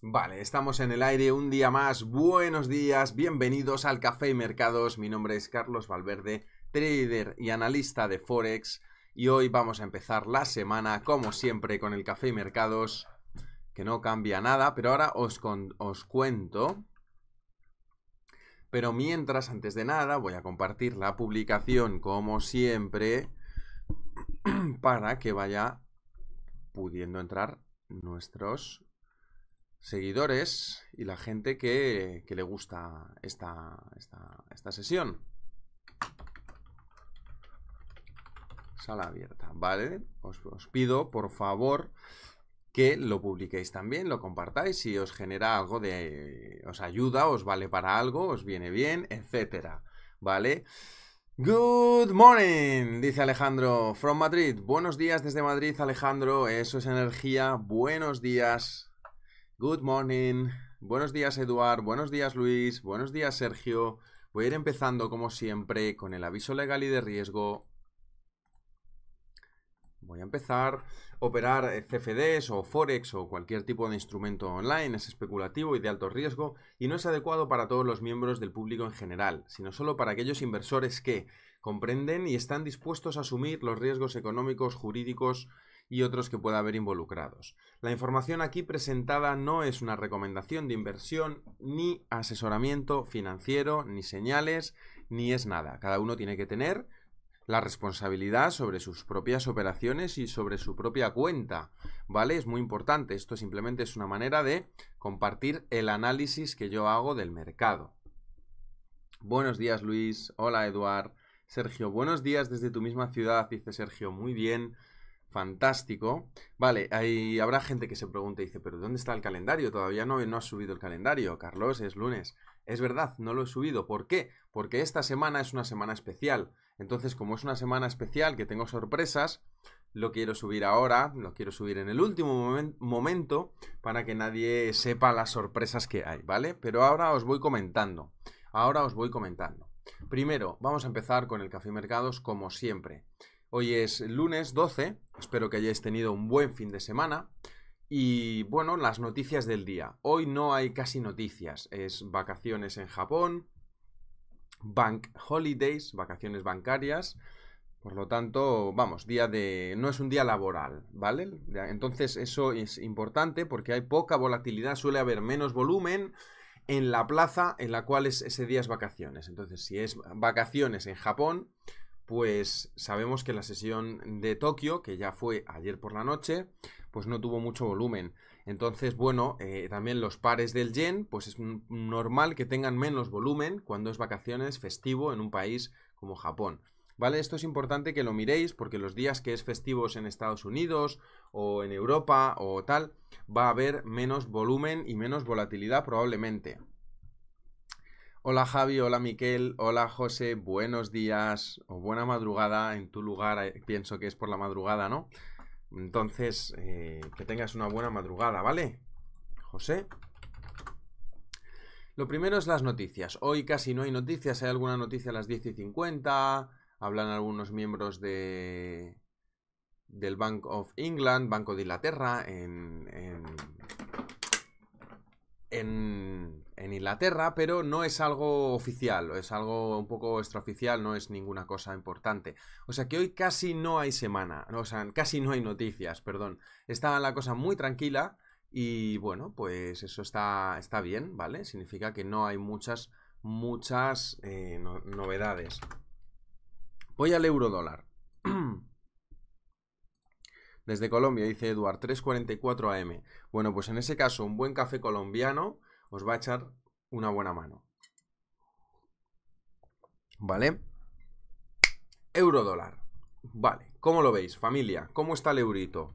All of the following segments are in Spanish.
Vale, estamos en el aire un día más. Buenos días, bienvenidos al Café Mercados. Mi nombre es Carlos Valverde, trader y analista de Forex. Y hoy vamos a empezar la semana, como siempre, con el Café y Mercados, que no cambia nada, pero ahora os, os cuento. Pero mientras, antes de nada, voy a compartir la publicación, como siempre, para que vaya pudiendo entrar nuestros seguidores y la gente que, le gusta esta, sesión. Sala abierta, ¿vale? Os, pido, por favor, que lo publiquéis también, lo compartáis, si os genera algo de... os ayuda, os vale para algo, os viene bien, etcétera, ¿vale? Good morning, dice Alejandro, from Madrid. Buenos días desde Madrid, Alejandro, eso es energía. Buenos días Good morning. Buenos días, Eduard. Buenos días, Luis. Buenos días, Sergio. Voy a ir empezando, como siempre, con el aviso legal y de riesgo. Voy a empezar. Operar eh, CFDs o Forex o cualquier tipo de instrumento online es especulativo y de alto riesgo y no es adecuado para todos los miembros del público en general, sino solo para aquellos inversores que comprenden y están dispuestos a asumir los riesgos económicos, jurídicos y otros que pueda haber involucrados. La información aquí presentada no es una recomendación de inversión, ni asesoramiento financiero, ni señales, ni es nada. Cada uno tiene que tener la responsabilidad sobre sus propias operaciones y sobre su propia cuenta, ¿vale? Es muy importante, esto simplemente es una manera de compartir el análisis que yo hago del mercado. Buenos días Luis, hola Eduard, Sergio, buenos días desde tu misma ciudad, dice Sergio, muy bien. Fantástico. Vale, ahí habrá gente que se pregunte y dice, pero ¿dónde está el calendario? Todavía no, no has subido el calendario, Carlos, es lunes. Es verdad, no lo he subido. ¿Por qué? Porque esta semana es una semana especial. Entonces, como es una semana especial que tengo sorpresas, lo quiero subir ahora, lo quiero subir en el último momento para que nadie sepa las sorpresas que hay, ¿vale? Pero ahora os voy comentando. Ahora os voy comentando. Primero, vamos a empezar con el Café Mercados como siempre. Hoy es lunes 12, espero que hayáis tenido un buen fin de semana. Y bueno, las noticias del día. Hoy no hay casi noticias, es vacaciones en Japón, bank holidays, vacaciones bancarias. Por lo tanto, vamos, día de no es un día laboral, ¿vale? Entonces eso es importante porque hay poca volatilidad, suele haber menos volumen en la plaza en la cual es, ese día es vacaciones. Entonces, si es vacaciones en Japón, pues sabemos que la sesión de Tokio, que ya fue ayer por la noche, pues no tuvo mucho volumen. Entonces, bueno, eh, también los pares del yen, pues es normal que tengan menos volumen cuando es vacaciones festivo en un país como Japón. ¿Vale? Esto es importante que lo miréis porque los días que es festivos en Estados Unidos o en Europa o tal, va a haber menos volumen y menos volatilidad probablemente. Hola Javi, hola Miquel, hola José, buenos días o buena madrugada en tu lugar, eh, pienso que es por la madrugada, ¿no? Entonces, eh, que tengas una buena madrugada, ¿vale? José. Lo primero es las noticias. Hoy casi no hay noticias, hay alguna noticia a las 10 y 50, hablan algunos miembros de, del Bank of England, Banco de Inglaterra, en en, Inglaterra, pero no es algo oficial, es algo un poco extraoficial, no es ninguna cosa importante. O sea que hoy casi no hay semana, o sea, casi no hay noticias, perdón. Estaba la cosa muy tranquila y bueno, pues eso está, está bien, ¿vale? Significa que no hay muchas, muchas eh, novedades. Voy al euro dólar. Desde Colombia, dice Eduard, 3.44 AM. Bueno, pues en ese caso, un buen café colombiano os va a echar una buena mano. ¿Vale? Eurodólar. Vale, ¿cómo lo veis, familia? ¿Cómo está el eurito?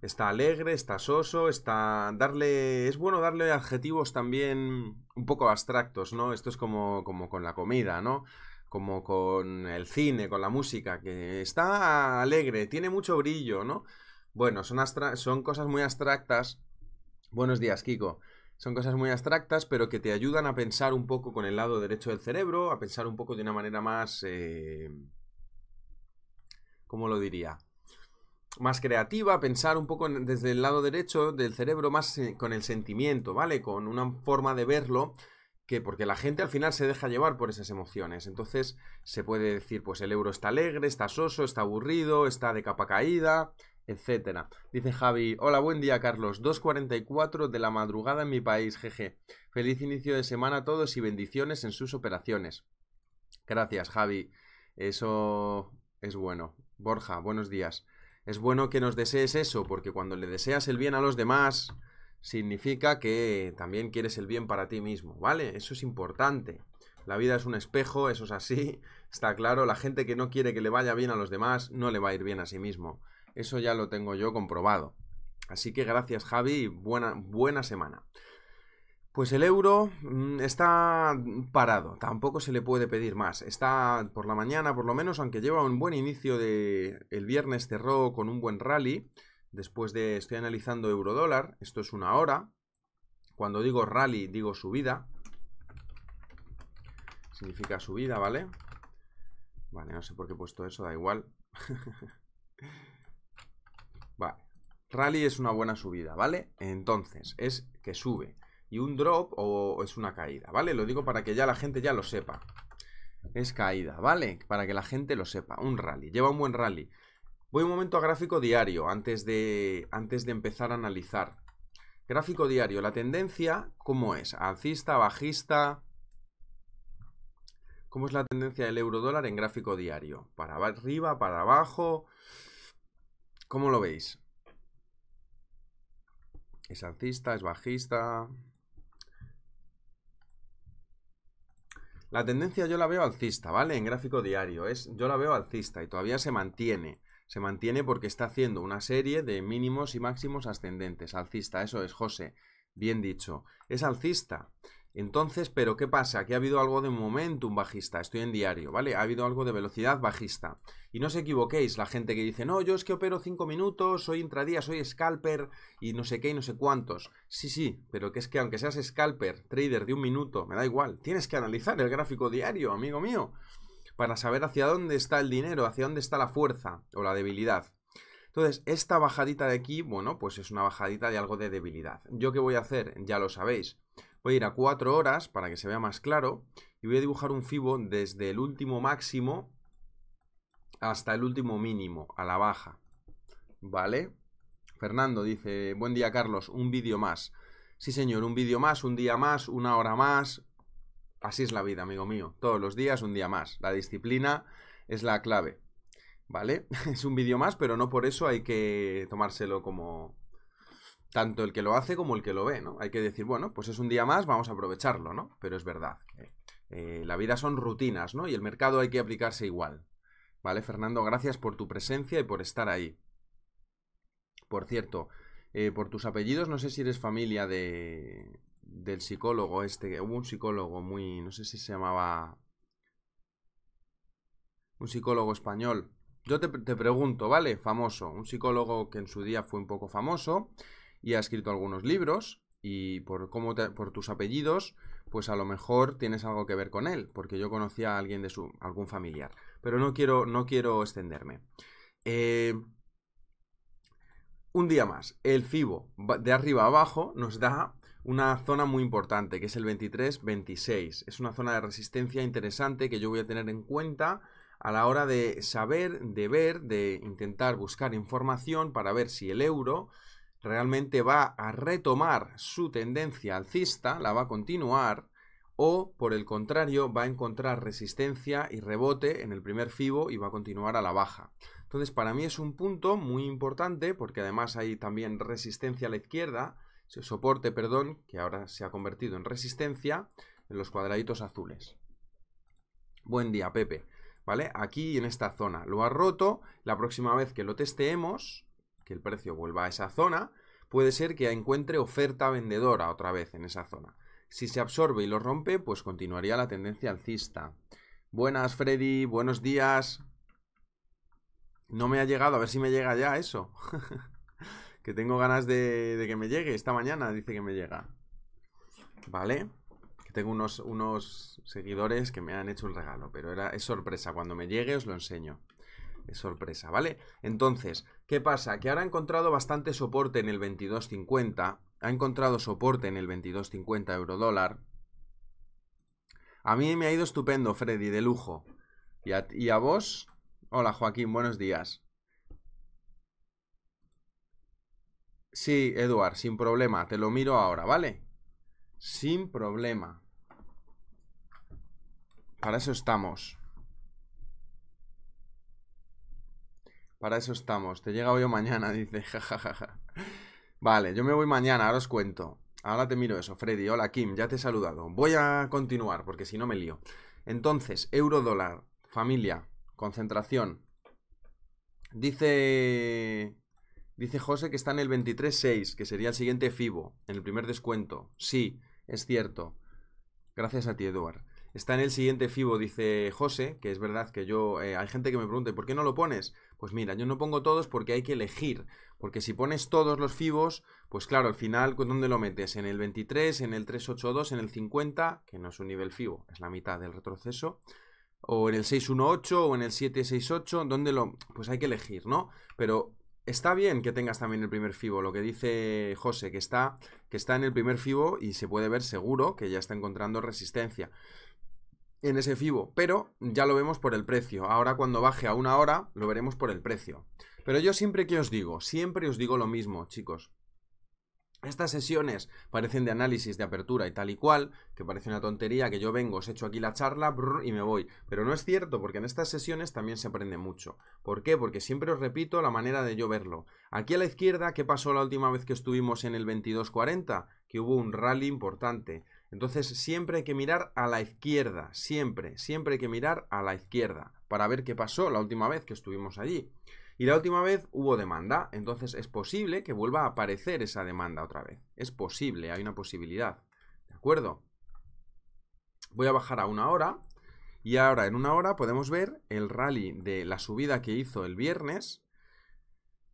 Está alegre, está soso, está... Darle... Es bueno darle adjetivos también un poco abstractos, ¿no? Esto es como, como con la comida, ¿no? como con el cine, con la música, que está alegre, tiene mucho brillo, ¿no? Bueno, son, cosas muy abstractas. Buenos días, Kiko. Son cosas muy abstractas, pero que te ayudan a pensar un poco con el lado derecho del cerebro, a pensar un poco de una manera más... Eh, ¿Cómo lo diría? Más creativa, pensar un poco desde el lado derecho del cerebro, más eh, con el sentimiento, ¿vale? Con una forma de verlo que porque la gente al final se deja llevar por esas emociones. Entonces se puede decir, pues el euro está alegre, está soso, está aburrido, está de capa caída, etcétera. Dice Javi, hola, buen día Carlos, 2.44 de la madrugada en mi país, jeje. Feliz inicio de semana a todos y bendiciones en sus operaciones. Gracias, Javi. Eso es bueno. Borja, buenos días. Es bueno que nos desees eso, porque cuando le deseas el bien a los demás, significa que también quieres el bien para ti mismo, ¿vale? Eso es importante. La vida es un espejo, eso es así, está claro. La gente que no quiere que le vaya bien a los demás, no le va a ir bien a sí mismo. Eso ya lo tengo yo comprobado. Así que gracias Javi buena, buena semana. Pues el euro mm, está parado, tampoco se le puede pedir más. Está por la mañana, por lo menos, aunque lleva un buen inicio de... El viernes cerró con un buen rally. Después de... Estoy analizando eurodólar, esto es una hora. Cuando digo rally, digo subida. Significa subida, ¿vale? Vale, no sé por qué he puesto eso, da igual. Vale. Rally es una buena subida, ¿vale? Entonces, es que sube. Y un drop o es una caída, ¿vale? Lo digo para que ya la gente ya lo sepa. Es caída, ¿vale? Para que la gente lo sepa. Un rally. Lleva un buen rally. Voy un momento a gráfico diario antes de, antes de empezar a analizar. Gráfico diario, la tendencia, ¿cómo es? ¿Alcista, bajista? ¿Cómo es la tendencia del euro dólar en gráfico diario? ¿Para arriba, para abajo? ¿Cómo lo veis? ¿Es alcista? ¿Es bajista? La tendencia yo la veo alcista, ¿vale? En gráfico diario. Es, yo la veo alcista y todavía se mantiene. Se mantiene porque está haciendo una serie de mínimos y máximos ascendentes. Alcista, eso es, José. Bien dicho. Es alcista. Entonces, pero ¿qué pasa? Que ha habido algo de momentum bajista, estoy en diario, ¿vale? Ha habido algo de velocidad bajista. Y no os equivoquéis, la gente que dice, no, yo es que opero 5 minutos, soy intradía, soy scalper y no sé qué y no sé cuántos. Sí, sí, pero que es que aunque seas scalper, trader de un minuto, me da igual, tienes que analizar el gráfico diario, amigo mío, para saber hacia dónde está el dinero, hacia dónde está la fuerza o la debilidad. Entonces, esta bajadita de aquí, bueno, pues es una bajadita de algo de debilidad. ¿Yo qué voy a hacer? Ya lo sabéis. Voy a ir a cuatro horas para que se vea más claro y voy a dibujar un fibo desde el último máximo hasta el último mínimo, a la baja. ¿Vale? Fernando dice, buen día Carlos, un vídeo más. Sí señor, un vídeo más, un día más, una hora más. Así es la vida, amigo mío. Todos los días, un día más. La disciplina es la clave. ¿Vale? es un vídeo más, pero no por eso hay que tomárselo como, tanto el que lo hace como el que lo ve, ¿no? Hay que decir, bueno, pues es un día más, vamos a aprovecharlo, ¿no? Pero es verdad eh, la vida son rutinas, ¿no? Y el mercado hay que aplicarse igual. ¿Vale, Fernando? Gracias por tu presencia y por estar ahí. Por cierto, eh, por tus apellidos, no sé si eres familia de, del psicólogo este. Hubo un psicólogo muy, no sé si se llamaba... Un psicólogo español. Yo te pregunto, ¿vale? Famoso. Un psicólogo que en su día fue un poco famoso y ha escrito algunos libros y por, por tus apellidos, pues a lo mejor tienes algo que ver con él, porque yo conocía a alguien de su, algún familiar. Pero no quiero, no quiero extenderme. Eh, un día más, el FIBO de arriba abajo nos da una zona muy importante, que es el 23-26. Es una zona de resistencia interesante que yo voy a tener en cuenta a la hora de saber, de ver, de intentar buscar información para ver si el euro realmente va a retomar su tendencia alcista, la va a continuar, o por el contrario va a encontrar resistencia y rebote en el primer FIBO y va a continuar a la baja. Entonces para mí es un punto muy importante porque además hay también resistencia a la izquierda, soporte, perdón, que ahora se ha convertido en resistencia en los cuadraditos azules. Buen día, Pepe. ¿Vale? Aquí en esta zona. Lo ha roto. La próxima vez que lo testeemos, que el precio vuelva a esa zona, puede ser que encuentre oferta vendedora otra vez en esa zona. Si se absorbe y lo rompe, pues continuaría la tendencia alcista. Buenas, Freddy, buenos días. No me ha llegado, a ver si me llega ya eso. que tengo ganas de, que me llegue. Esta mañana dice que me llega. ¿Vale? Que tengo unos, unos seguidores que me han hecho un regalo, pero era, es sorpresa. Cuando me llegue os lo enseño sorpresa, ¿vale? Entonces, ¿qué pasa? Que ahora ha encontrado bastante soporte en el 22.50, ha encontrado soporte en el 22.50 euro dólar. A mí me ha ido estupendo, Freddy, de lujo. ¿Y a, y a vos? Hola, Joaquín, buenos días. Sí, Eduard, sin problema, te lo miro ahora, ¿vale? Sin problema. Para eso estamos. Para eso estamos. Te llega hoy o mañana, dice. Jajajaja. vale, yo me voy mañana, ahora os cuento. Ahora te miro eso, Freddy. Hola, Kim, ya te he saludado. Voy a continuar, porque si no me lío. Entonces, euro dólar, familia, concentración. Dice. Dice José que está en el 23.6, que sería el siguiente FIBO, en el primer descuento. Sí, es cierto. Gracias a ti, Eduard. Está en el siguiente FIBO, dice José, que es verdad que yo. Eh, hay gente que me pregunta, ¿por qué no lo pones? Pues mira, yo no pongo todos porque hay que elegir. Porque si pones todos los fibos, pues claro, al final, ¿dónde lo metes? En el 23, en el 382, en el 50, que no es un nivel fibo, es la mitad del retroceso. O en el 618 o en el 768, ¿dónde lo...? Pues hay que elegir, ¿no? Pero está bien que tengas también el primer FIBO, lo que dice José, que está, que está en el primer FIBO y se puede ver seguro que ya está encontrando resistencia en ese FIBO, pero ya lo vemos por el precio. Ahora cuando baje a una hora, lo veremos por el precio. Pero yo siempre que os digo, siempre os digo lo mismo, chicos. Estas sesiones parecen de análisis, de apertura y tal y cual, que parece una tontería, que yo vengo, os echo aquí la charla y me voy. Pero no es cierto, porque en estas sesiones también se aprende mucho. ¿Por qué? Porque siempre os repito la manera de yo verlo. Aquí a la izquierda, ¿qué pasó la última vez que estuvimos en el 2240? Que hubo un rally importante. Entonces siempre hay que mirar a la izquierda, siempre, siempre hay que mirar a la izquierda para ver qué pasó la última vez que estuvimos allí. Y la última vez hubo demanda, entonces es posible que vuelva a aparecer esa demanda otra vez. Es posible, hay una posibilidad. ¿De acuerdo? Voy a bajar a una hora y ahora en una hora podemos ver el rally de la subida que hizo el viernes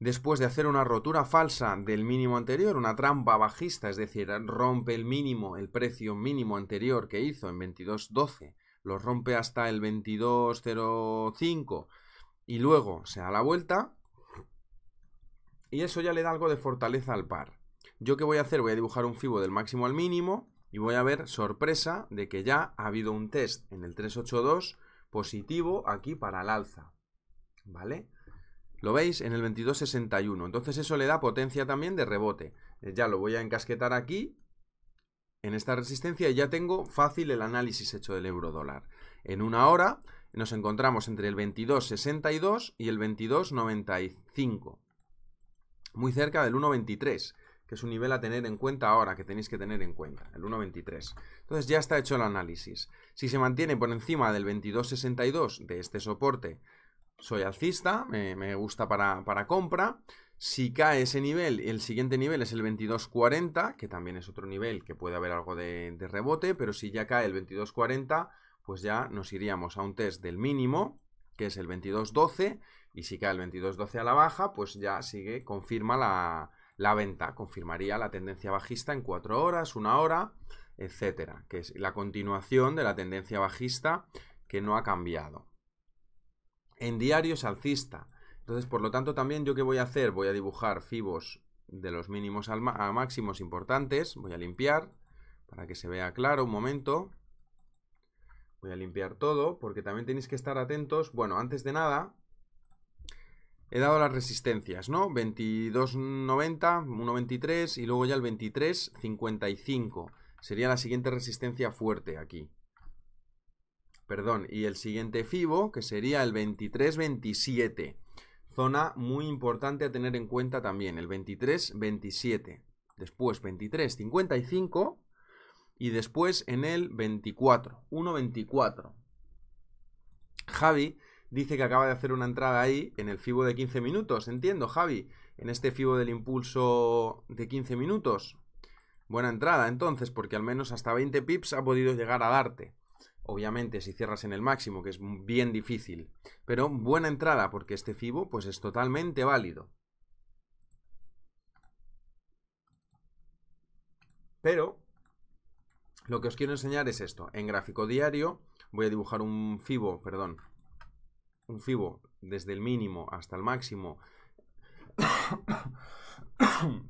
después de hacer una rotura falsa del mínimo anterior, una trampa bajista, es decir, rompe el mínimo, el precio mínimo anterior que hizo en 22.12, lo rompe hasta el 22.05 y luego se da la vuelta y eso ya le da algo de fortaleza al par. Yo qué voy a hacer, voy a dibujar un fibo del máximo al mínimo y voy a ver sorpresa de que ya ha habido un test en el 382 positivo aquí para el alza, ¿vale? ¿Lo veis? En el 2261. Entonces eso le da potencia también de rebote. Eh, ya lo voy a encasquetar aquí, en esta resistencia, y ya tengo fácil el análisis hecho del euro dólar. En una hora nos encontramos entre el 22.62 y el 22.95. Muy cerca del 1.23, que es un nivel a tener en cuenta ahora, que tenéis que tener en cuenta, el 1.23. Entonces ya está hecho el análisis. Si se mantiene por encima del 22.62 de este soporte, soy alcista, me, gusta para, compra. Si cae ese nivel, el siguiente nivel es el 2240, que también es otro nivel que puede haber algo de, rebote, pero si ya cae el 2240, pues ya nos iríamos a un test del mínimo, que es el 2212, y si cae el 2212 a la baja, pues ya sigue, confirma la, la venta, confirmaría la tendencia bajista en 4 horas, 1 hora, etcétera, que es la continuación de la tendencia bajista que no ha cambiado en diario es alcista. Entonces, por lo tanto, también yo qué voy a hacer, voy a dibujar fibos de los mínimos a máximos importantes, voy a limpiar para que se vea claro un momento. Voy a limpiar todo porque también tenéis que estar atentos. Bueno, antes de nada, he dado las resistencias, ¿no? 22.90, 1.23 y luego ya el 23.55. Sería la siguiente resistencia fuerte aquí perdón, y el siguiente FIBO, que sería el 23.27. Zona muy importante a tener en cuenta también, el 23.27. Después 23.55, y después en el 24, 1.24. Javi dice que acaba de hacer una entrada ahí en el FIBO de 15 minutos. Entiendo, Javi, en este FIBO del impulso de 15 minutos. Buena entrada entonces, porque al menos hasta 20 pips ha podido llegar a darte. Obviamente, si cierras en el máximo, que es bien difícil. Pero buena entrada, porque este FIBO pues, es totalmente válido. Pero lo que os quiero enseñar es esto. En gráfico diario voy a dibujar un FIBO, perdón, un FIBO desde el mínimo hasta el máximo.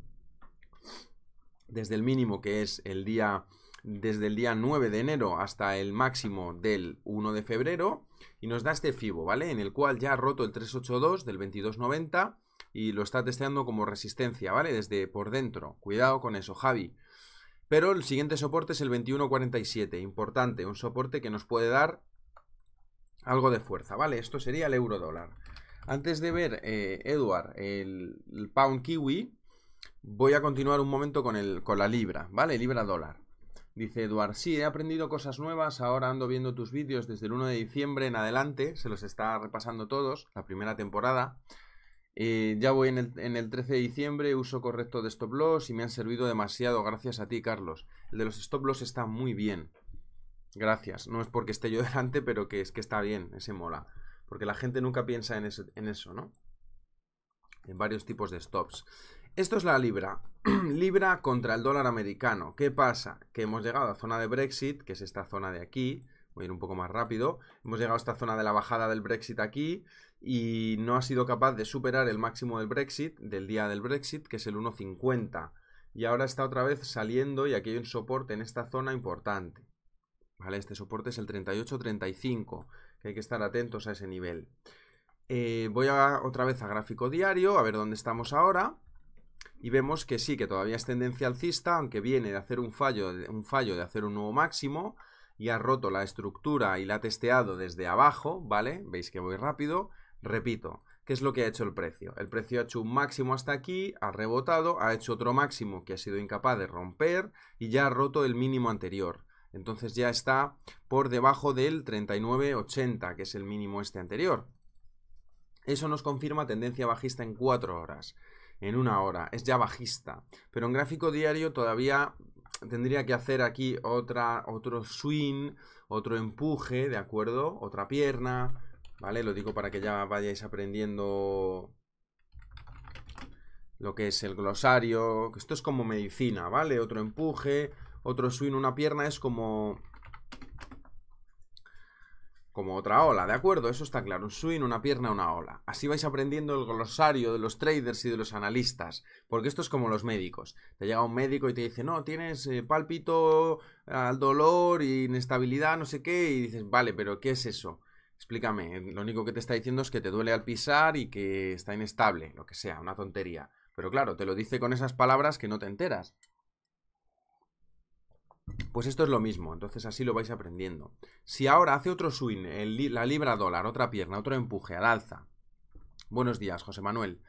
desde el mínimo que es el día desde el día 9 de enero hasta el máximo del 1 de febrero y nos da este FIBO, ¿vale? En el cual ya ha roto el 382 del 2290 y lo está testeando como resistencia, ¿vale? Desde por dentro. Cuidado con eso, Javi. Pero el siguiente soporte es el 2147, importante, un soporte que nos puede dar algo de fuerza, ¿vale? Esto sería el euro dólar. Antes de ver, eh, Edward, el, el pound kiwi, voy a continuar un momento con, el, con la libra, ¿vale? Libra dólar. Dice Eduard, sí, he aprendido cosas nuevas, ahora ando viendo tus vídeos desde el 1 de diciembre en adelante, se los está repasando todos, la primera temporada. Eh, ya voy en el, 13 de diciembre, uso correcto de stop loss y me han servido demasiado, gracias a ti, Carlos. El de los stop loss está muy bien. Gracias. No es porque esté yo delante, pero que es que está bien, ese mola. Porque la gente nunca piensa en, en eso, ¿no? En varios tipos de stops. Esto es la libra. libra contra el dólar americano. ¿Qué pasa? Que hemos llegado a zona de Brexit, que es esta zona de aquí. Voy a ir un poco más rápido. Hemos llegado a esta zona de la bajada del Brexit aquí y no ha sido capaz de superar el máximo del Brexit, del día del Brexit, que es el 1.50. Y ahora está otra vez saliendo y aquí hay un soporte en esta zona importante. ¿Vale? Este soporte es el 38.35, que hay que estar atentos a ese nivel. Eh, voy a, otra vez a gráfico diario, a ver dónde estamos ahora y vemos que sí, que todavía es tendencia alcista, aunque viene de hacer un fallo, un fallo de hacer un nuevo máximo y ha roto la estructura y la ha testeado desde abajo, ¿vale? Veis que voy rápido, repito, ¿qué es lo que ha hecho el precio? El precio ha hecho un máximo hasta aquí, ha rebotado, ha hecho otro máximo que ha sido incapaz de romper y ya ha roto el mínimo anterior. Entonces ya está por debajo del 39.80, que es el mínimo este anterior. Eso nos confirma tendencia bajista en 4 horas en una hora. Es ya bajista. Pero en gráfico diario todavía tendría que hacer aquí otra, otro swing, otro empuje, ¿de acuerdo? Otra pierna, ¿vale? Lo digo para que ya vayáis aprendiendo lo que es el glosario. Esto es como medicina, ¿vale? Otro empuje, otro swing, una pierna es como como otra ola, ¿de acuerdo? Eso está claro, un swing, una pierna, una ola. Así vais aprendiendo el glosario de los traders y de los analistas, porque esto es como los médicos. Te llega un médico y te dice, no, tienes eh, pálpito al dolor, inestabilidad, no sé qué, y dices, vale, pero ¿qué es eso? Explícame, eh, lo único que te está diciendo es que te duele al pisar y que está inestable, lo que sea, una tontería. Pero claro, te lo dice con esas palabras que no te enteras. Pues esto es lo mismo, entonces así lo vais aprendiendo. Si ahora hace otro swing, la libra dólar, otra pierna, otro empuje al alza. Buenos días, José Manuel.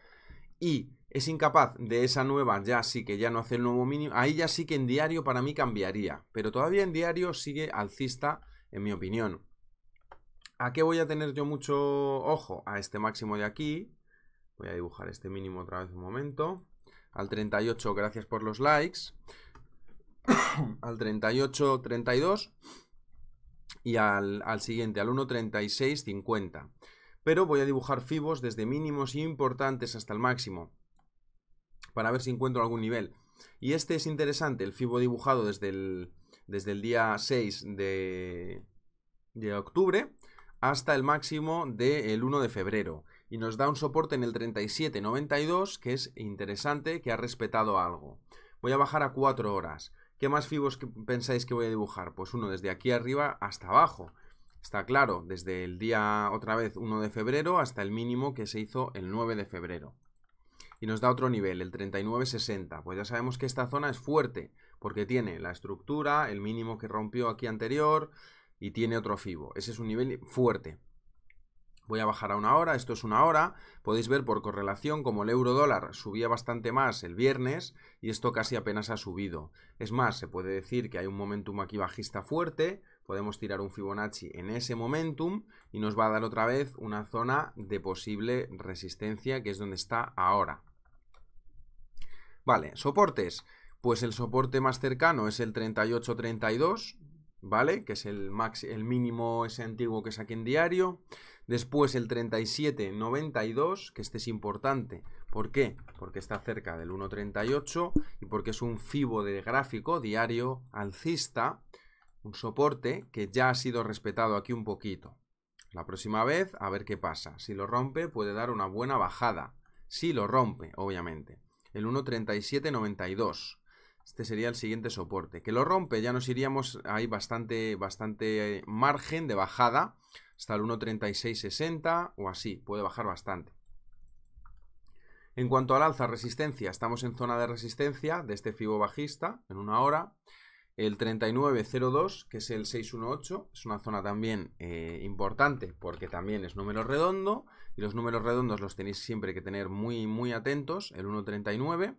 Y es incapaz de esa nueva, ya sí que ya no hace el nuevo mínimo. Ahí ya sí que en diario para mí cambiaría. Pero todavía en diario sigue alcista, en mi opinión. ¿A qué voy a tener yo mucho ojo? A este máximo de aquí. Voy a dibujar este mínimo otra vez un momento. Al 38, gracias por los likes. al 38.32 y al, al, siguiente, al 1.36.50. Pero voy a dibujar fibos desde mínimos importantes hasta el máximo para ver si encuentro algún nivel. Y este es interesante, el fibo dibujado desde el, desde el día 6 de, octubre hasta el máximo del 1 de febrero. Y nos da un soporte en el 37.92 que es interesante, que ha respetado algo. Voy a bajar a 4 horas. ¿Qué más fibos pensáis que voy a dibujar? Pues uno desde aquí arriba hasta abajo. Está claro, desde el día, otra vez, 1 de febrero hasta el mínimo que se hizo el 9 de febrero. Y nos da otro nivel, el 39.60. Pues ya sabemos que esta zona es fuerte, porque tiene la estructura, el mínimo que rompió aquí anterior, y tiene otro fibo. Ese es un nivel fuerte voy a bajar a una hora, esto es una hora, podéis ver por correlación como el euro dólar subía bastante más el viernes y esto casi apenas ha subido. Es más, se puede decir que hay un momentum aquí bajista fuerte, podemos tirar un Fibonacci en ese momentum y nos va a dar otra vez una zona de posible resistencia que es donde está ahora. Vale, soportes. Pues el soporte más cercano es el 3832, ¿vale? Que es el, max, el mínimo ese antiguo que saqué en diario. Después el 37,92, que este es importante. ¿Por qué? Porque está cerca del 1,38 y porque es un fibo de gráfico diario alcista, un soporte que ya ha sido respetado aquí un poquito. La próxima vez, a ver qué pasa. Si lo rompe, puede dar una buena bajada. Si lo rompe, obviamente. El 1.3792. Este sería el siguiente soporte. Que lo rompe, ya nos iríamos hay bastante, bastante eh, margen de bajada hasta el 1.3660 o así, puede bajar bastante. En cuanto al alza, resistencia, estamos en zona de resistencia de este fibo bajista en una hora. El 3902, que es el 618, es una zona también eh, importante porque también es número redondo y los números redondos los tenéis siempre que tener muy, muy atentos. El 139,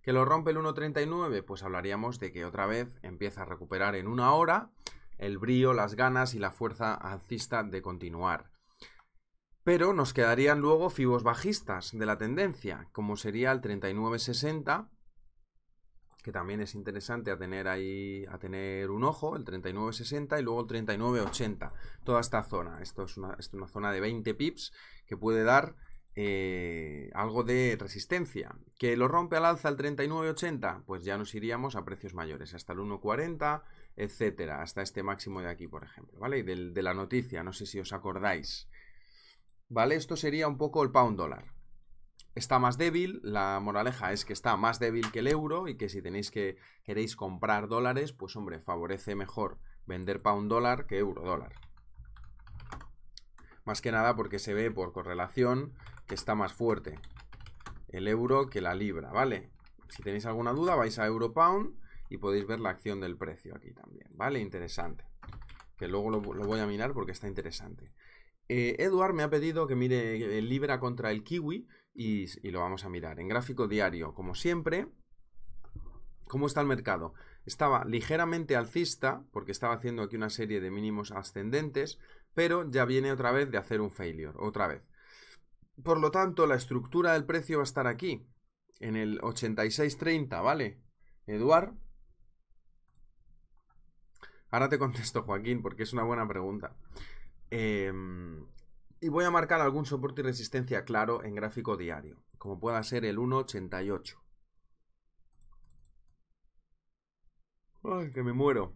que lo rompe el 139, pues hablaríamos de que otra vez empieza a recuperar en una hora el brío, las ganas y la fuerza alcista de continuar. Pero nos quedarían luego fibos bajistas de la tendencia, como sería el 3960, que también es interesante a tener ahí a tener un ojo, el 3960 y luego el 3980, toda esta zona. Esto es una, zona de 20 pips que puede dar eh, algo de resistencia. ¿Que lo rompe al alza el 39,80? Pues ya nos iríamos a precios mayores, hasta el 1,40, etcétera, hasta este máximo de aquí, por ejemplo, ¿vale? Y del, de la noticia, no sé si os acordáis, ¿vale? Esto sería un poco el pound dólar. Está más débil, la moraleja es que está más débil que el euro y que si tenéis que queréis comprar dólares, pues hombre, favorece mejor vender pound dólar que euro dólar. Más que nada porque se ve por correlación que está más fuerte el euro que la libra, ¿vale? Si tenéis alguna duda, vais a euro-pound y podéis ver la acción del precio aquí también, ¿vale? Interesante. Que luego lo, voy a mirar porque está interesante. Eh, Eduard me ha pedido que mire el eh, Libra contra el Kiwi y, y lo vamos a mirar. En gráfico diario, como siempre, ¿cómo está el mercado? Estaba ligeramente alcista porque estaba haciendo aquí una serie de mínimos ascendentes, pero ya viene otra vez de hacer un failure, otra vez. Por lo tanto, la estructura del precio va a estar aquí, en el 86.30, ¿vale? Eduard, Ahora te contesto, Joaquín, porque es una buena pregunta. Em, y voy a marcar algún soporte y resistencia claro en gráfico diario, como pueda ser el 1.88. Ay, que me muero.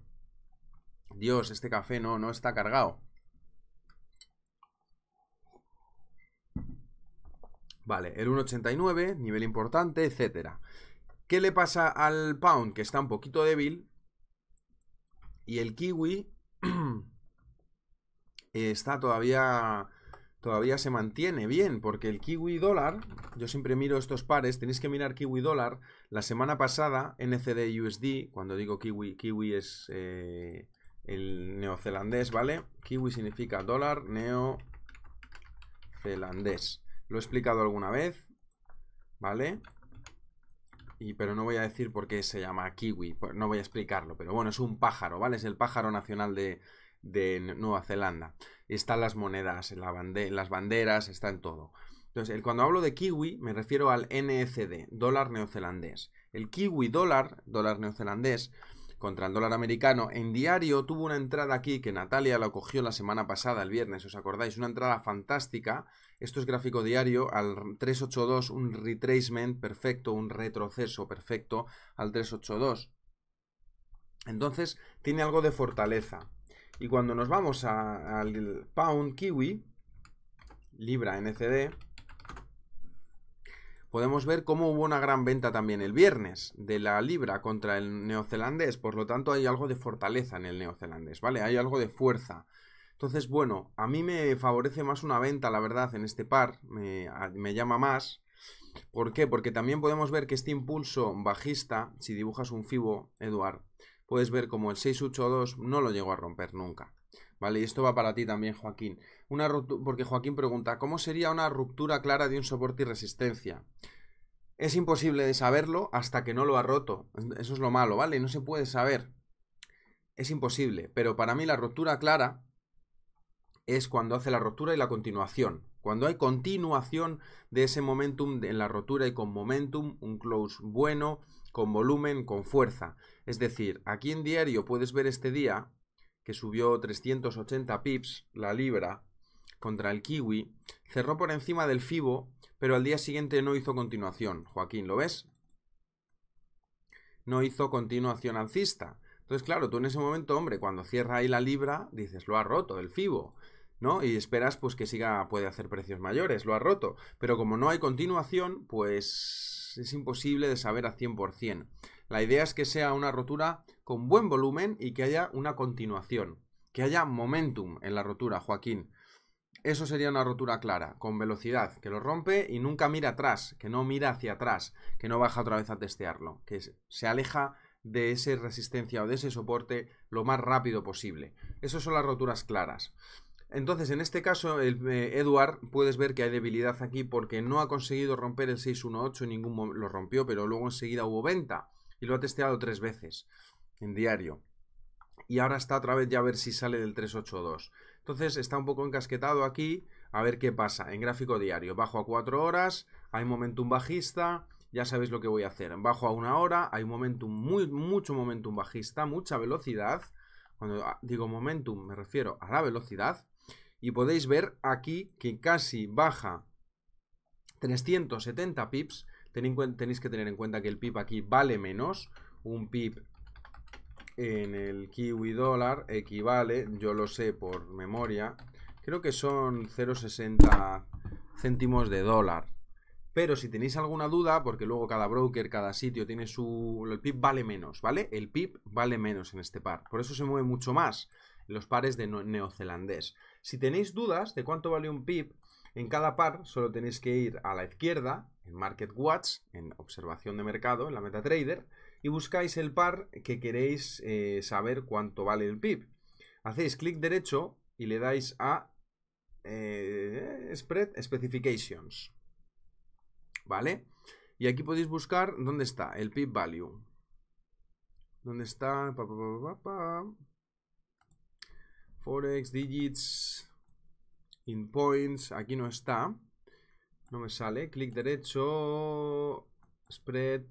Dios, este café no, no está cargado. Vale, el 1.89, nivel importante, etcétera. ¿Qué le pasa al pound? Que está un poquito débil, y el kiwi eh, está todavía todavía se mantiene bien, porque el kiwi dólar, yo siempre miro estos pares, tenéis que mirar kiwi dólar, la semana pasada NCD USD, cuando digo kiwi, kiwi es eh, el neozelandés, ¿vale? Kiwi significa dólar neozelandés, lo he explicado alguna vez, ¿vale? pero no voy a decir por qué se llama kiwi, no voy a explicarlo, pero bueno, es un pájaro, ¿vale? Es el pájaro nacional de, de Nueva Zelanda. Están las monedas, la las banderas, está en todo. Entonces, cuando hablo de kiwi, me refiero al NFD, e dólar neozelandés. El kiwi dólar, dólar neozelandés, contra el dólar americano. En diario tuvo una entrada aquí que Natalia la cogió la semana pasada, el viernes, ¿os acordáis? Una entrada fantástica. Esto es gráfico diario al 382, un retracement perfecto, un retroceso perfecto al 382. Entonces tiene algo de fortaleza. Y cuando nos vamos al pound kiwi, libra NCD, podemos ver cómo hubo una gran venta también el viernes de la libra contra el neozelandés, por lo tanto hay algo de fortaleza en el neozelandés, ¿vale? Hay algo de fuerza. Entonces, bueno, a mí me favorece más una venta, la verdad, en este par, me, llama más. ¿Por qué? Porque también podemos ver que este impulso bajista, si dibujas un FIBO, Eduard, puedes ver como el 682 no lo llegó a romper nunca. ¿vale? Y esto va para ti también, Joaquín. Una porque Joaquín pregunta, ¿cómo sería una ruptura clara de un soporte y resistencia? Es imposible de saberlo hasta que no lo ha roto. Eso es lo malo, ¿vale? No se puede saber. Es imposible. Pero para mí la ruptura clara es cuando hace la ruptura y la continuación. Cuando hay continuación de ese momentum en la rotura y con momentum, un close bueno, con volumen, con fuerza. Es decir, aquí en diario puedes ver este día que subió 380 pips la libra contra el kiwi, cerró por encima del FIBO, pero al día siguiente no hizo continuación. Joaquín, ¿lo ves? No hizo continuación alcista. Entonces, claro, tú en ese momento, hombre, cuando cierra ahí la libra, dices, lo ha roto el FIBO, ¿no? Y esperas pues que siga, puede hacer precios mayores, lo ha roto. Pero como no hay continuación, pues es imposible de saber a 100%. La idea es que sea una rotura con buen volumen y que haya una continuación, que haya momentum en la rotura, Joaquín. Eso sería una rotura clara, con velocidad, que lo rompe y nunca mira atrás, que no mira hacia atrás, que no baja otra vez a testearlo, que se aleja de esa resistencia o de ese soporte lo más rápido posible. Esas son las roturas claras. Entonces, en este caso, el, eh, Eduard, puedes ver que hay debilidad aquí porque no ha conseguido romper el 618 ningún Lo rompió, pero luego enseguida hubo venta y lo ha testeado tres veces en diario. Y ahora está otra vez ya a ver si sale del 382. Entonces está un poco encasquetado aquí, a ver qué pasa. En gráfico diario, bajo a 4 horas, hay momentum bajista, ya sabéis lo que voy a hacer. Bajo a una hora, hay momentum, muy, mucho momentum bajista, mucha velocidad. Cuando ah, digo momentum me refiero a la velocidad. Y podéis ver aquí que casi baja 370 pips. Tenéis que tener en cuenta que el pip aquí vale menos. Un pip en el kiwi dólar equivale, yo lo sé por memoria, creo que son 0,60 céntimos de dólar. Pero si tenéis alguna duda, porque luego cada broker, cada sitio tiene su... El PIB vale menos, ¿vale? El PIB vale menos en este par. Por eso se mueve mucho más los pares de neozelandés. Si tenéis dudas de cuánto vale un PIB, en cada par solo tenéis que ir a la izquierda, en Market Watch, en observación de mercado, en la MetaTrader, y buscáis el par que queréis eh, saber cuánto vale el PIB. Hacéis clic derecho y le dais a eh, Spread Specifications. ¿Vale? Y aquí podéis buscar dónde está el PIB Value. ¿Dónde está? Forex, Digits, In Points. Aquí no está. No me sale. Clic derecho. Spread.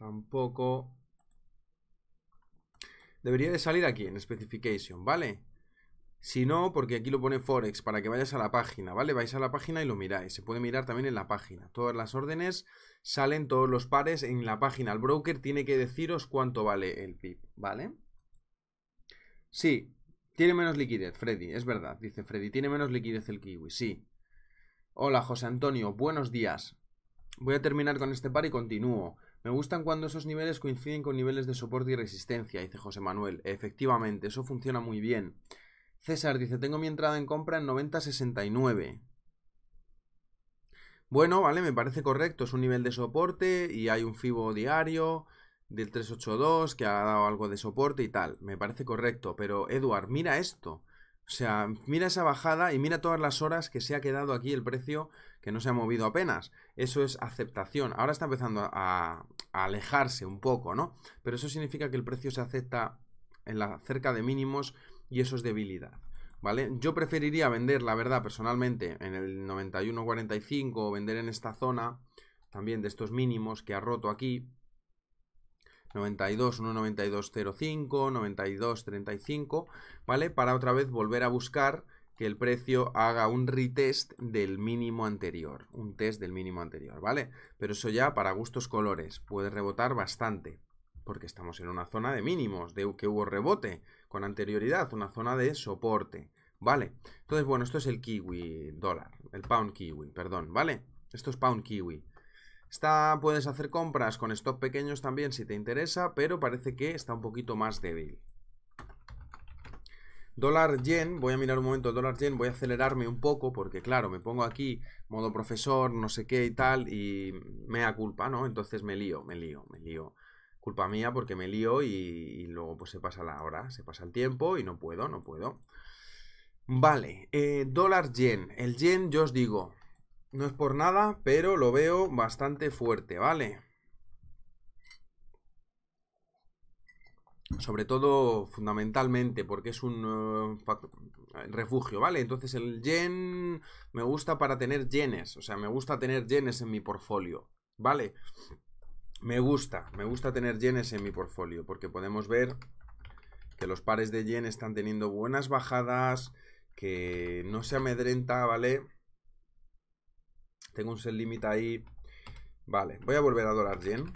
Tampoco. Debería de salir aquí, en Specification, ¿vale? Si no, porque aquí lo pone Forex, para que vayas a la página, ¿vale? Vais a la página y lo miráis. Se puede mirar también en la página. Todas las órdenes salen, todos los pares en la página. El broker tiene que deciros cuánto vale el PIB, ¿vale? Sí, tiene menos liquidez, Freddy, es verdad, dice Freddy. Tiene menos liquidez el kiwi, sí. Hola, José Antonio, buenos días. Voy a terminar con este par y continúo. Me gustan cuando esos niveles coinciden con niveles de soporte y resistencia, dice José Manuel. Efectivamente, eso funciona muy bien. César dice, tengo mi entrada en compra en 90.69. Bueno, vale, me parece correcto. Es un nivel de soporte y hay un FIBO diario del 382 que ha dado algo de soporte y tal. Me parece correcto. Pero, Eduard, mira esto. O sea, mira esa bajada y mira todas las horas que se ha quedado aquí el precio que no se ha movido apenas. Eso es aceptación. Ahora está empezando a, alejarse un poco, ¿no? Pero eso significa que el precio se acepta en la, cerca de mínimos y eso es debilidad. ¿Vale? Yo preferiría vender, la verdad, personalmente, en el 91.45 o vender en esta zona, también de estos mínimos que ha roto aquí, 92 92 9235, ¿vale? Para otra vez volver a buscar que el precio haga un retest del mínimo anterior, un test del mínimo anterior, ¿vale? Pero eso ya para gustos colores, puede rebotar bastante, porque estamos en una zona de mínimos, de que hubo rebote con anterioridad, una zona de soporte, ¿vale? Entonces, bueno, esto es el kiwi dólar, el pound kiwi, perdón, ¿vale? Esto es pound kiwi puedes hacer compras con stock pequeños también si te interesa, pero parece que está un poquito más débil. Dólar yen, voy a mirar un momento el dólar yen, voy a acelerarme un poco porque claro, me pongo aquí modo profesor, no sé qué y tal y me da culpa, ¿no? Entonces me lío, me lío, me lío. Culpa mía porque me lío y, luego pues se pasa la hora, se pasa el tiempo y no puedo, no puedo. Vale, eh, dólar yen. El yen yo os digo, no es por nada, pero lo veo bastante fuerte, ¿vale? Sobre todo, fundamentalmente, porque es un eh, refugio, ¿vale? Entonces el yen me gusta para tener yenes, o sea, me gusta tener yenes en mi portfolio, ¿vale? Me gusta, me gusta tener yenes en mi portfolio, porque podemos ver que los pares de yen están teniendo buenas bajadas, que no se amedrenta, ¿vale? vale tengo un sell limit ahí. Vale, voy a volver a dólar yen.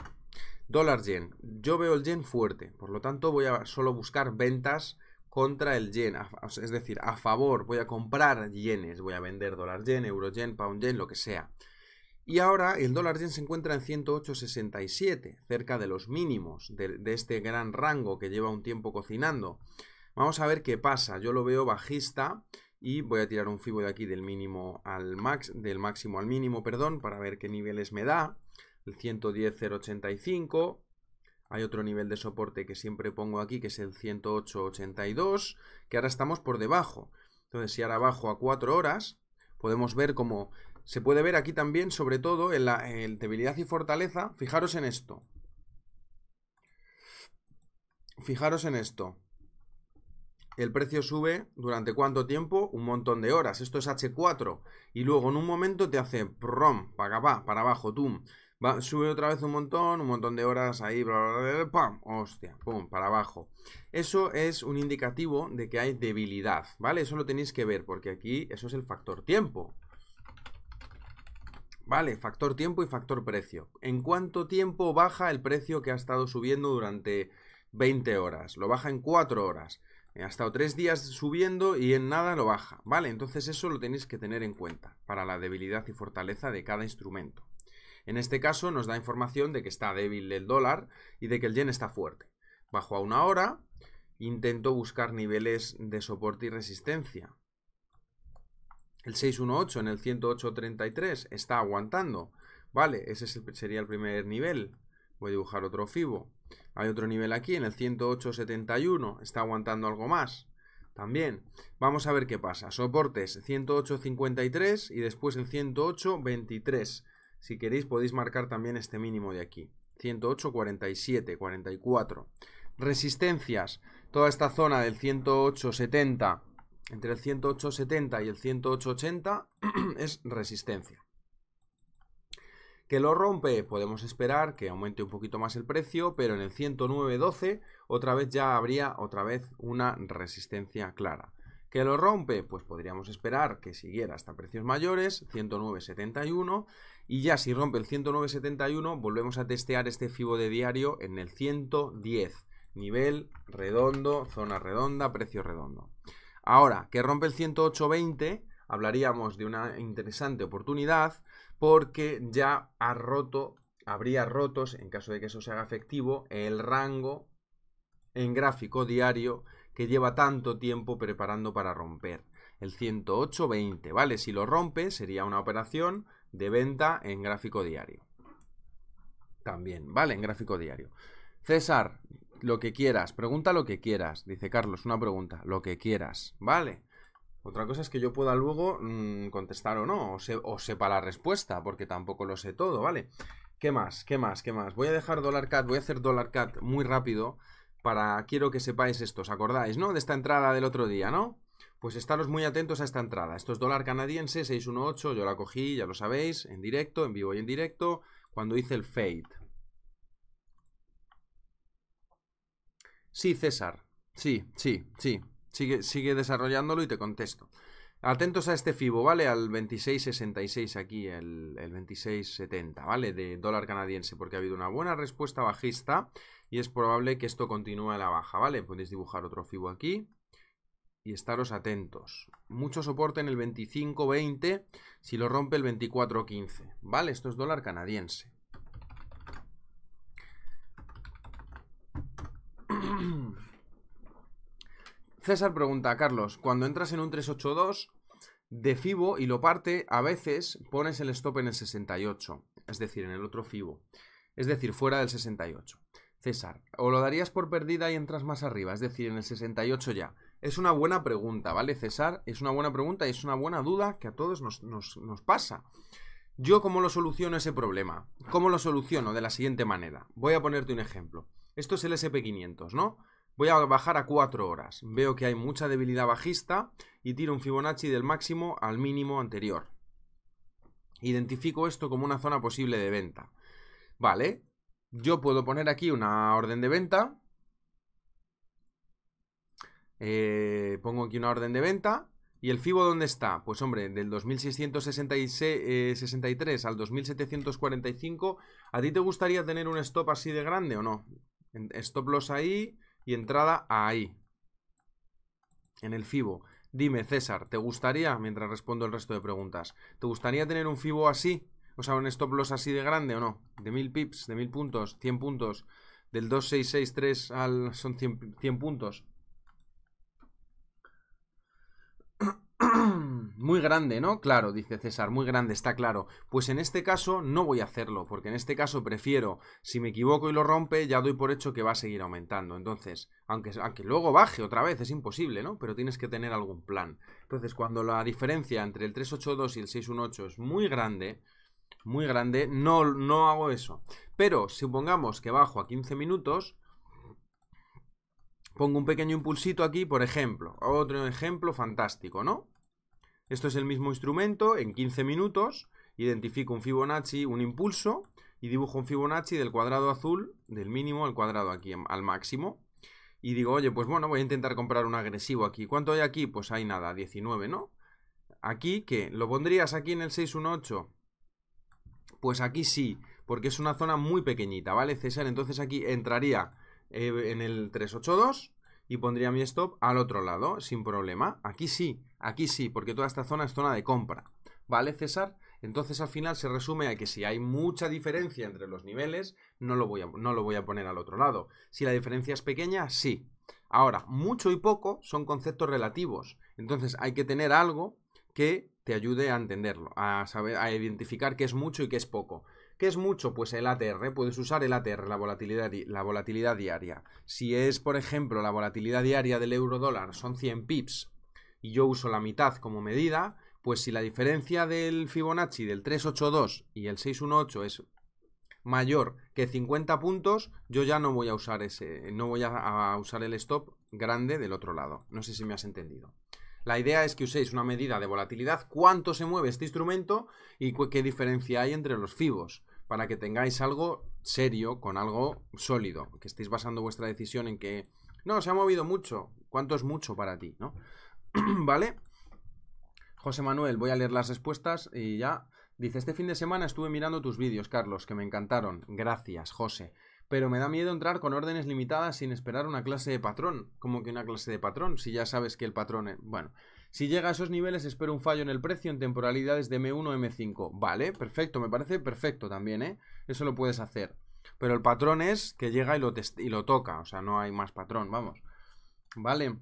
Dólar yen. Yo veo el yen fuerte. Por lo tanto, voy a solo buscar ventas contra el yen. Es decir, a favor. Voy a comprar yenes. Voy a vender dólar yen, euro yen, pound yen, lo que sea. Y ahora el dólar yen se encuentra en 108.67, cerca de los mínimos de, este gran rango que lleva un tiempo cocinando. Vamos a ver qué pasa. Yo lo veo bajista y voy a tirar un fibo de aquí del mínimo al max, del máximo al mínimo, perdón, para ver qué niveles me da. El 110.085. Hay otro nivel de soporte que siempre pongo aquí, que es el 108.82, que ahora estamos por debajo. Entonces, si ahora bajo a 4 horas, podemos ver cómo se puede ver aquí también, sobre todo, en la debilidad y fortaleza. Fijaros en esto. Fijaros en esto el precio sube durante cuánto tiempo? Un montón de horas. Esto es H4. Y luego en un momento te hace prom, para para abajo, tum. Va, sube otra vez un montón, un montón de horas ahí, bla, bla, bla, pam, hostia, pum, para abajo. Eso es un indicativo de que hay debilidad, ¿vale? Eso lo tenéis que ver, porque aquí eso es el factor tiempo. Vale, factor tiempo y factor precio. ¿En cuánto tiempo baja el precio que ha estado subiendo durante 20 horas? Lo baja en 4 horas. Ha estado tres días subiendo y en nada lo baja, ¿vale? Entonces eso lo tenéis que tener en cuenta para la debilidad y fortaleza de cada instrumento. En este caso nos da información de que está débil el dólar y de que el yen está fuerte. Bajo a una hora, intento buscar niveles de soporte y resistencia. El 618 en el 108.33 está aguantando, ¿vale? Ese sería el primer nivel. Voy a dibujar otro FIBO. Hay otro nivel aquí, en el 108.71. Está aguantando algo más. También. Vamos a ver qué pasa. Soportes 108.53 y después el 108.23. Si queréis podéis marcar también este mínimo de aquí. 108.47, 44. Resistencias. Toda esta zona del 108.70. Entre el 108.70 y el 108.80 es resistencia que lo rompe, podemos esperar que aumente un poquito más el precio, pero en el 109.12 otra vez ya habría otra vez una resistencia clara. ¿Que lo rompe? Pues podríamos esperar que siguiera hasta precios mayores, 109.71, y ya si rompe el 109.71 volvemos a testear este FIBO de diario en el 110, nivel redondo, zona redonda, precio redondo. Ahora, que rompe el 108.20 hablaríamos de una interesante oportunidad porque ya ha roto, habría rotos, en caso de que eso se haga efectivo, el rango en gráfico diario que lleva tanto tiempo preparando para romper, el 108.20, ¿vale? Si lo rompe sería una operación de venta en gráfico diario. También, ¿vale? En gráfico diario. César, lo que quieras, pregunta lo que quieras, dice Carlos, una pregunta, lo que quieras, ¿vale? Otra cosa es que yo pueda luego mm, contestar o no, o, sepa la respuesta, porque tampoco lo sé todo, ¿vale? ¿Qué más? ¿Qué más? ¿Qué más? Voy a dejar dólar cat, voy a hacer dólar cat muy rápido para, quiero que sepáis esto, ¿os acordáis, no? De esta entrada del otro día, ¿no? Pues estaros muy atentos a esta entrada. Esto es dólar canadiense 618, yo la cogí, ya lo sabéis, en directo, en vivo y en directo, cuando hice el fade. Sí, César. Sí, sí, sí. Sigue, desarrollándolo y te contesto. Atentos a este FIBO, ¿vale? Al 26.66 aquí, el, el 26.70, ¿vale? De dólar canadiense, porque ha habido una buena respuesta bajista y es probable que esto continúe a la baja, ¿vale? Podéis dibujar otro FIBO aquí y estaros atentos. Mucho soporte en el 25.20 si lo rompe el 24.15, ¿vale? Esto es dólar canadiense. César pregunta, Carlos, cuando entras en un 382 de FIBO y lo parte, a veces pones el stop en el 68, es decir, en el otro FIBO, es decir, fuera del 68. César, ¿o lo darías por perdida y entras más arriba, es decir, en el 68 ya? Es una buena pregunta, ¿vale, César? Es una buena pregunta y es una buena duda que a todos nos, pasa. ¿Yo cómo lo soluciono ese problema? ¿Cómo lo soluciono? De la siguiente manera. Voy a ponerte un ejemplo. Esto es el SP500, ¿no? Voy a bajar a 4 horas. Veo que hay mucha debilidad bajista y tiro un Fibonacci del máximo al mínimo anterior. Identifico esto como una zona posible de venta. Vale, yo puedo poner aquí una orden de venta. Eh, pongo aquí una orden de venta. ¿Y el FIBO dónde está? Pues hombre, del 2663 eh, al 2745, ¿a ti te gustaría tener un stop así de grande o no? Stop loss ahí, y entrada ahí. En el FIBO. Dime, César, ¿te gustaría, mientras respondo el resto de preguntas, ¿te gustaría tener un FIBO así? O sea, un stop loss así de grande o no? De 1000 pips, de 1000 puntos, 100 puntos. Del 2663 al... son 100 puntos. muy grande, ¿no? Claro, dice César, muy grande, está claro. Pues en este caso no voy a hacerlo, porque en este caso prefiero, si me equivoco y lo rompe, ya doy por hecho que va a seguir aumentando. Entonces, aunque, luego baje otra vez, es imposible, ¿no? Pero tienes que tener algún plan. Entonces, cuando la diferencia entre el 382 y el 618 es muy grande, muy grande, no, no hago eso. Pero supongamos que bajo a 15 minutos, pongo un pequeño impulsito aquí, por ejemplo. Otro ejemplo fantástico, ¿no? Esto es el mismo instrumento, en 15 minutos identifico un Fibonacci, un impulso, y dibujo un Fibonacci del cuadrado azul, del mínimo al cuadrado aquí al máximo. Y digo, oye, pues bueno, voy a intentar comprar un agresivo aquí. ¿Cuánto hay aquí? Pues hay nada, 19, ¿no? Aquí, ¿qué? ¿Lo pondrías aquí en el 618? Pues aquí sí, porque es una zona muy pequeñita, ¿vale, César? Entonces aquí entraría eh, en el 382 y pondría mi stop al otro lado, sin problema. Aquí sí, aquí sí, porque toda esta zona es zona de compra. ¿Vale, César? Entonces al final se resume a que si hay mucha diferencia entre los niveles, no lo voy a, no lo voy a poner al otro lado. Si la diferencia es pequeña, sí. Ahora, mucho y poco son conceptos relativos. Entonces hay que tener algo que te ayude a entenderlo, a saber, a identificar qué es mucho y qué es poco es mucho? Pues el ATR. ¿eh? Puedes usar el ATR, la volatilidad, la volatilidad diaria. Si es, por ejemplo, la volatilidad diaria del euro dólar son 100 pips y yo uso la mitad como medida, pues si la diferencia del Fibonacci del 382 y el 618 es mayor que 50 puntos, yo ya no voy a usar ese, no voy a, usar el stop grande del otro lado. No sé si me has entendido. La idea es que uséis una medida de volatilidad, cuánto se mueve este instrumento y qué diferencia hay entre los fibos para que tengáis algo serio, con algo sólido, que estéis basando vuestra decisión en que, no, se ha movido mucho, ¿cuánto es mucho para ti? ¿No? ¿Vale? José Manuel, voy a leer las respuestas y ya. Dice, este fin de semana estuve mirando tus vídeos, Carlos, que me encantaron. Gracias, José. Pero me da miedo entrar con órdenes limitadas sin esperar una clase de patrón. Como que una clase de patrón, si ya sabes que el patrón Bueno, si llega a esos niveles, espero un fallo en el precio en temporalidades de M1 M5. Vale, perfecto, me parece perfecto también, ¿eh? Eso lo puedes hacer. Pero el patrón es que llega y lo, y lo toca, o sea, no hay más patrón, vamos. Vale.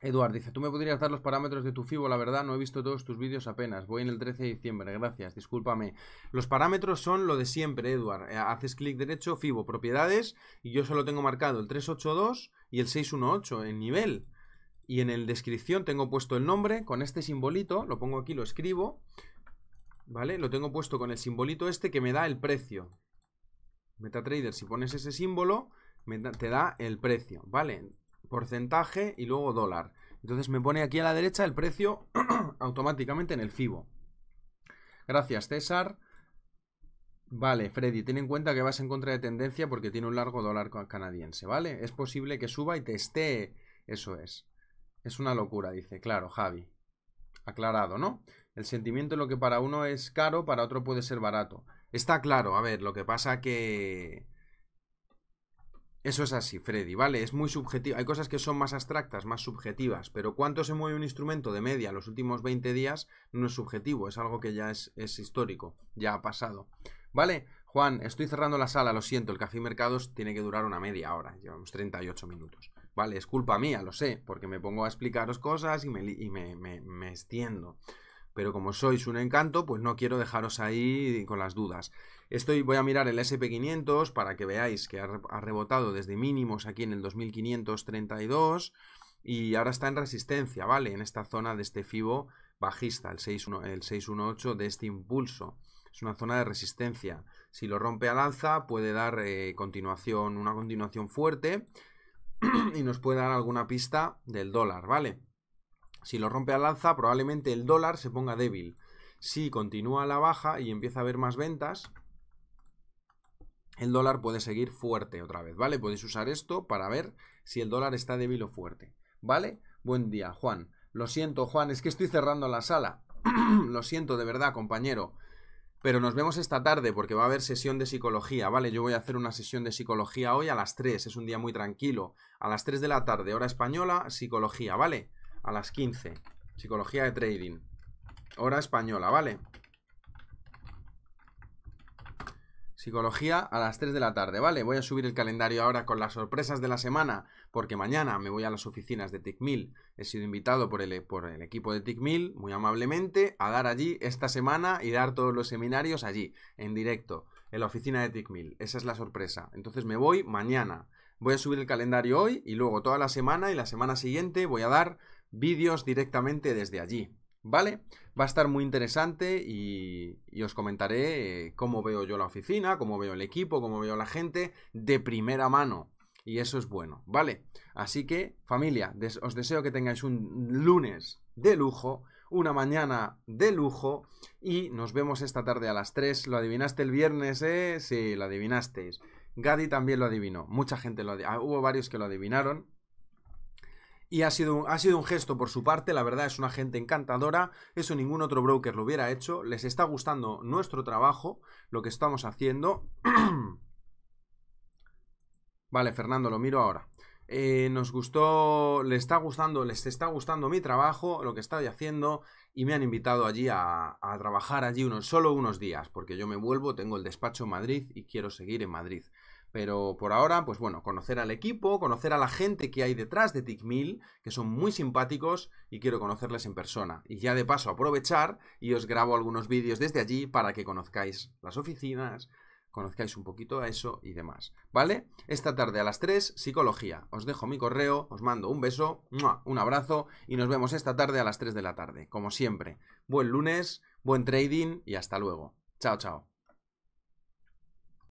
Eduard dice, tú me podrías dar los parámetros de tu FIBO, la verdad, no he visto todos tus vídeos apenas, voy en el 13 de diciembre, gracias, discúlpame. Los parámetros son lo de siempre, Eduard, eh, haces clic derecho, FIBO, propiedades, y yo solo tengo marcado el 382 y el 618 en nivel y en el descripción tengo puesto el nombre con este simbolito, lo pongo aquí, lo escribo, ¿vale? Lo tengo puesto con el simbolito este que me da el precio. MetaTrader, si pones ese símbolo, te da el precio, ¿vale? Porcentaje y luego dólar. Entonces me pone aquí a la derecha el precio automáticamente en el FIBO. Gracias, César. Vale, Freddy, ten en cuenta que vas en contra de tendencia porque tiene un largo dólar canadiense, ¿vale? Es posible que suba y te esté... Eso es. Es una locura, dice. Claro, Javi. Aclarado, ¿no? El sentimiento lo que para uno es caro, para otro puede ser barato. Está claro, a ver, lo que pasa que... Eso es así, Freddy, ¿vale? Es muy subjetivo. Hay cosas que son más abstractas, más subjetivas, pero cuánto se mueve un instrumento de media los últimos 20 días no es subjetivo, es algo que ya es, histórico, ya ha pasado. ¿Vale? Juan, estoy cerrando la sala, lo siento, el café y mercados tiene que durar una media hora, llevamos 38 minutos. Vale, es culpa mía, lo sé, porque me pongo a explicaros cosas y me, y extiendo. Pero como sois un encanto, pues no quiero dejaros ahí con las dudas. Estoy, voy a mirar el SP500 para que veáis que ha rebotado desde mínimos aquí en el 2532 y ahora está en resistencia, ¿vale? En esta zona de este FIBO bajista, el, el 618 de este impulso. Es una zona de resistencia. Si lo rompe al alza, puede dar eh, continuación, una continuación fuerte y nos puede dar alguna pista del dólar, ¿vale? Si lo rompe al alza, probablemente el dólar se ponga débil. Si continúa la baja y empieza a haber más ventas, el dólar puede seguir fuerte otra vez, ¿vale? Podéis usar esto para ver si el dólar está débil o fuerte, ¿vale? Buen día, Juan. Lo siento, Juan, es que estoy cerrando la sala. lo siento, de verdad, compañero. Pero nos vemos esta tarde porque va a haber sesión de psicología, ¿vale? Yo voy a hacer una sesión de psicología hoy a las 3, es un día muy tranquilo. A las 3 de la tarde, hora española, psicología, ¿vale? A las 15, psicología de trading, hora española, ¿vale? Psicología a las 3 de la tarde, ¿vale? Voy a subir el calendario ahora con las sorpresas de la semana, porque mañana me voy a las oficinas de TICMIL. He sido invitado por el, por el equipo de TICMIL, muy amablemente, a dar allí esta semana y dar todos los seminarios allí, en directo, en la oficina de TICMIL. Esa es la sorpresa. Entonces me voy mañana. Voy a subir el calendario hoy y luego toda la semana y la semana siguiente voy a dar vídeos directamente desde allí, ¿vale? Va a estar muy interesante y, os comentaré eh, cómo veo yo la oficina, cómo veo el equipo, cómo veo la gente de primera mano. Y eso es bueno, ¿vale? Así que, familia, os deseo que tengáis un lunes de lujo, una mañana de lujo y nos vemos esta tarde a las 3. ¿Lo adivinaste el viernes, eh? Sí, lo adivinasteis. Gadi también lo adivinó. Mucha gente lo adivinó. Ah, hubo varios que lo adivinaron. Y ha sido, un, ha sido un gesto por su parte, la verdad es una gente encantadora, eso ningún otro broker lo hubiera hecho, les está gustando nuestro trabajo, lo que estamos haciendo. vale, Fernando, lo miro ahora. Eh, nos gustó, les está gustando, les está gustando mi trabajo, lo que estoy haciendo, y me han invitado allí a, trabajar allí unos, solo unos días, porque yo me vuelvo, tengo el despacho en Madrid y quiero seguir en Madrid. Pero por ahora, pues bueno, conocer al equipo, conocer a la gente que hay detrás de Tickmill, que son muy simpáticos y quiero conocerles en persona. Y ya de paso aprovechar y os grabo algunos vídeos desde allí para que conozcáis las oficinas, conozcáis un poquito a eso y demás. ¿Vale? Esta tarde a las 3, psicología. Os dejo mi correo, os mando un beso, un abrazo y nos vemos esta tarde a las 3 de la tarde, como siempre. Buen lunes, buen trading y hasta luego. Chao, chao.